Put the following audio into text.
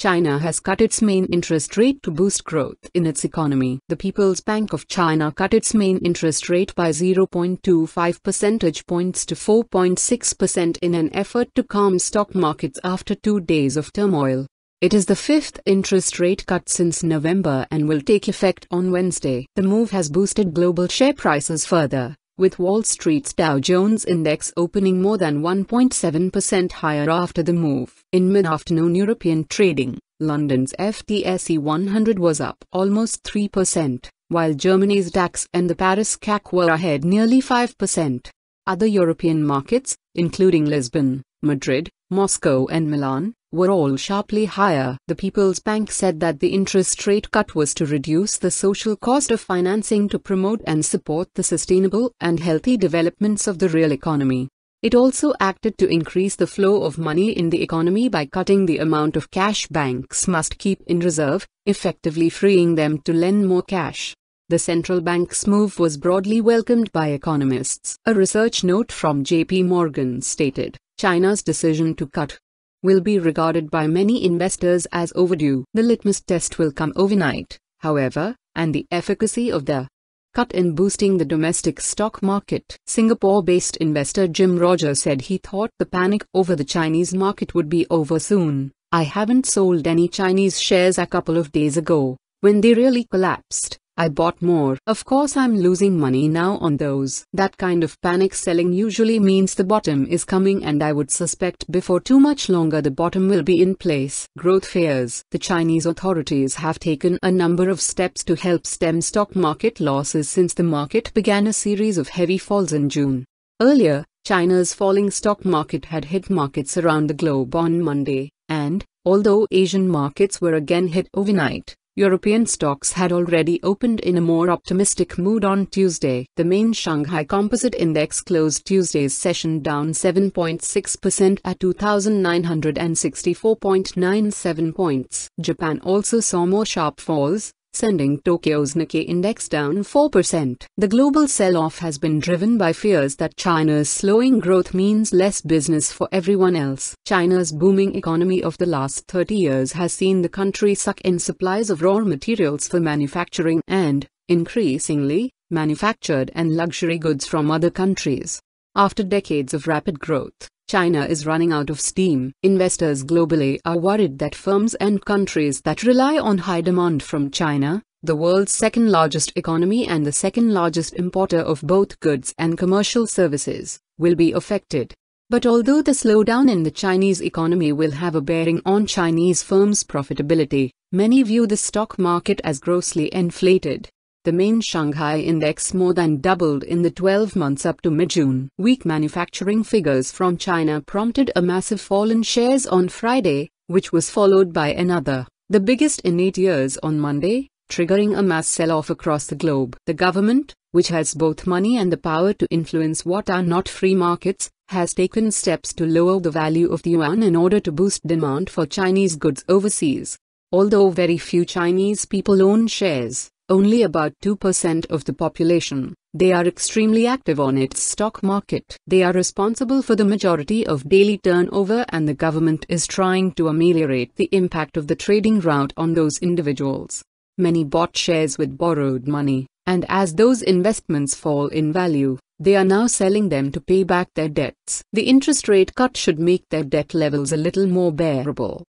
China has cut its main interest rate to boost growth in its economy. The People's Bank of China cut its main interest rate by 0.25 percentage points to 4.6% in an effort to calm stock markets after two days of turmoil. It is the fifth interest rate cut since November and will take effect on Wednesday. The move has boosted global share prices further, with Wall Street's Dow Jones Index opening more than 1.7% higher after the move. In mid-afternoon European trading, London's FTSE 100 was up almost 3%, while Germany's DAX and the Paris CAC were ahead nearly 5%. Other European markets, including Lisbon, Madrid, Moscow and Milan, were all sharply higher. The People's Bank said that the interest rate cut was to reduce the social cost of financing to promote and support the sustainable and healthy developments of the real economy. It also acted to increase the flow of money in the economy by cutting the amount of cash banks must keep in reserve, effectively freeing them to lend more cash. The central bank's move was broadly welcomed by economists. A research note from JP Morgan stated China's decision to cut will be regarded by many investors as overdue. The litmus test will come overnight, however, and the efficacy of the cut in boosting the domestic stock market. Singapore based investor Jim Rogers said he thought the panic over the Chinese market would be over soon. I haven't sold any Chinese shares a couple of days ago, when they really collapsed. I bought more. Of course I'm losing money now on those. That kind of panic selling usually means the bottom is coming and I would suspect before too much longer the bottom will be in place. Growth fears. The Chinese authorities have taken a number of steps to help stem stock market losses since the market began a series of heavy falls in June. Earlier, China's falling stock market had hit markets around the globe on Monday, and, although Asian markets were again hit overnight, European stocks had already opened in a more optimistic mood on Tuesday. The main Shanghai Composite Index closed Tuesday's session down 7.6% at 2,964.97 points. Japan also saw more sharp falls, sending Tokyo's Nikkei index down 4%. The global sell-off has been driven by fears that China's slowing growth means less business for everyone else. China's booming economy of the last 30 years has seen the country suck in supplies of raw materials for manufacturing and, increasingly, manufactured and luxury goods from other countries. After decades of rapid growth, China is running out of steam. Investors globally are worried that firms and countries that rely on high demand from China, the world's second largest economy and the second largest importer of both goods and commercial services, will be affected. But although the slowdown in the Chinese economy will have a bearing on Chinese firms' profitability, many view the stock market as grossly inflated the main Shanghai index more than doubled in the 12 months up to mid-June. Weak manufacturing figures from China prompted a massive fall in shares on Friday, which was followed by another, the biggest in eight years on Monday, triggering a mass sell-off across the globe. The government, which has both money and the power to influence what are not free markets, has taken steps to lower the value of the yuan in order to boost demand for Chinese goods overseas. Although very few Chinese people own shares, only about 2% of the population. They are extremely active on its stock market. They are responsible for the majority of daily turnover and the government is trying to ameliorate the impact of the trading route on those individuals. Many bought shares with borrowed money, and as those investments fall in value, they are now selling them to pay back their debts. The interest rate cut should make their debt levels a little more bearable.